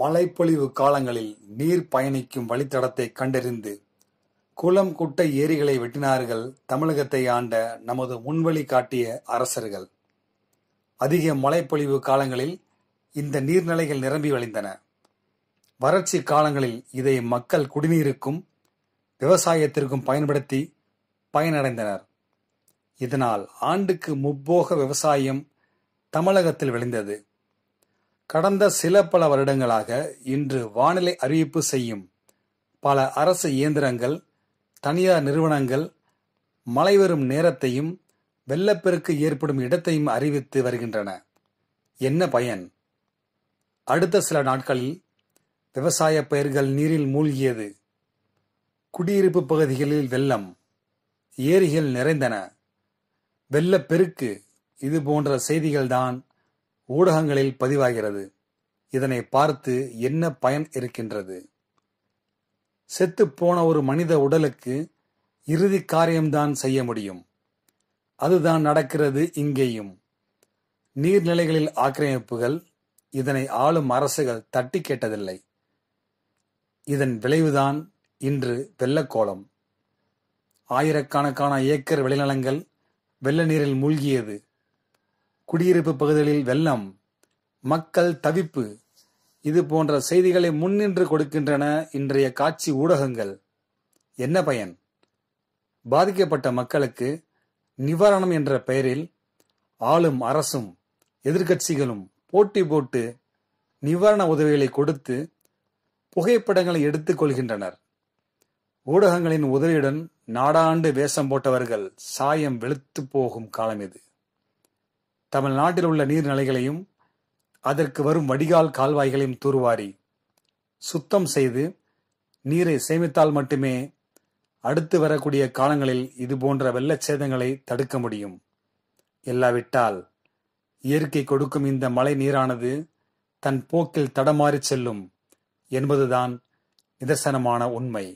மழைப்பொழிவு காலங்களில் நீர் பயணிக்கும் வழித்தடத்தை கண்டறிந்து குளம் குட்டை ஏரிகளை வெட்டினார்கள் தமிழகத்தை ஆண்ட நமது முன்வழி காட்டிய அரசர்கள் அதிக மழைப்பொழிவு காலங்களில் இந்த நீர்நிலைகள் நிரம்பி வழிந்தன வறட்சி காலங்களில் இதை மக்கள் குடிநீருக்கும் விவசாயத்திற்கும் பயன்படுத்தி பயனடைந்தனர் இதனால் ஆண்டுக்கு முப்போக விவசாயம் தமிழகத்தில் விளைந்தது கடந்த சில பல வருடங்களாக இன்று வானிலை அறிவிப்பு செய்யும் பல அரசு இயந்திரங்கள் தனியார் நிறுவனங்கள் மழை வரும் நேரத்தையும் வெள்ளப்பெருக்கு ஏற்படும் இடத்தையும் அறிவித்து வருகின்றன என்ன பயன் அடுத்த சில நாட்களில் விவசாய பயிர்கள் நீரில் மூழ்கியது குடியிருப்பு பகுதிகளில் வெள்ளம் ஏரிகள் நிறைந்தன வெள்ளப்பெருக்கு இது போன்ற செய்திகள்தான் ஊடகங்களில் பதிவாகிறது இதனை பார்த்து என்ன பயன் இருக்கின்றது செத்துப்போன ஒரு மனித உடலுக்கு இறுதி காரியம்தான் செய்ய முடியும் அதுதான் நடக்கிறது இங்கேயும் நீர்நிலைகளில் ஆக்கிரமிப்புகள் இதனை ஆளும் அரசுகள் தட்டி கேட்டதில்லை இதன் விளைவுதான் இன்று வெள்ளக்கோலம் ஆயிரக்கணக்கான ஏக்கர் விளைநிலங்கள் வெள்ள நீரில் மூழ்கியது குடியிருப்பு பகுதிகளில் வெள்ளம் மக்கள் தவிப்பு இது போன்ற செய்திகளை முன்னின்று கொடுக்கின்றன இன்றைய காட்சி ஊடகங்கள் என்ன பயன் பாதிக்கப்பட்ட மக்களுக்கு நிவாரணம் என்ற பெயரில் ஆளும் அரசும் எதிர்கட்சிகளும் போட்டி போட்டு நிவாரண உதவிகளை கொடுத்து புகைப்படங்களை எடுத்துக் கொள்கின்றனர் ஊடகங்களின் உதவியுடன் நாடாண்டு வேஷம் போட்டவர்கள் சாயம் வெளுத்து போகும் காலம் இது தமிழ்நாட்டில் உள்ள நீர்நிலைகளையும் அதற்கு வரும் வடிகால் கால்வாய்களையும் தூர்வாரி சுத்தம் செய்து நீரை சேமித்தால் மட்டுமே அடுத்து வரக்கூடிய காலங்களில் இதுபோன்ற வெள்ள சேதங்களை தடுக்க முடியும் இல்லாவிட்டால் இயற்கை கொடுக்கும் இந்த மழை நீரானது தன் போக்கில் தடமாறிச் செல்லும் என்பதுதான் நிதர்சனமான உண்மை